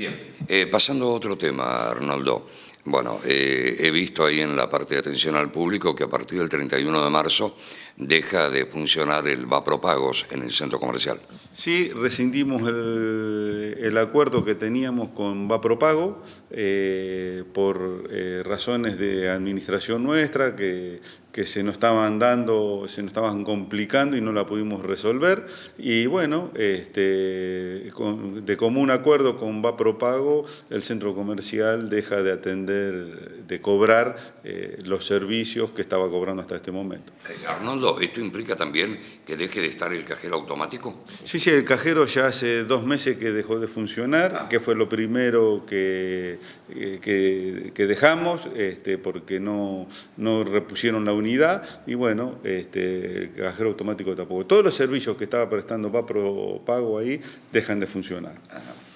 Bien, eh, pasando a otro tema, Arnoldo. Bueno, eh, he visto ahí en la parte de atención al público que a partir del 31 de marzo deja de funcionar el Vapropagos en el centro comercial. Sí, rescindimos el, acuerdo que teníamos con Vapropago eh, por razones de administración nuestra que que se nos estaban dando, se nos estaban complicando y no la pudimos resolver. Y bueno, este, de común acuerdo con Vapropago, el centro comercial deja de atender, de cobrar eh, los servicios que estaba cobrando hasta este momento. Eh, Arnoldo, ¿esto implica también que deje de estar el cajero automático? Sí, sí, el cajero ya hace dos meses que dejó de funcionar, ah. que fue lo primero que, eh, que, dejamos, este, porque no, no repusieron la unidad y bueno, este, cajero automático tampoco. Todos los servicios que estaba prestando Papro Pago ahí dejan de funcionar.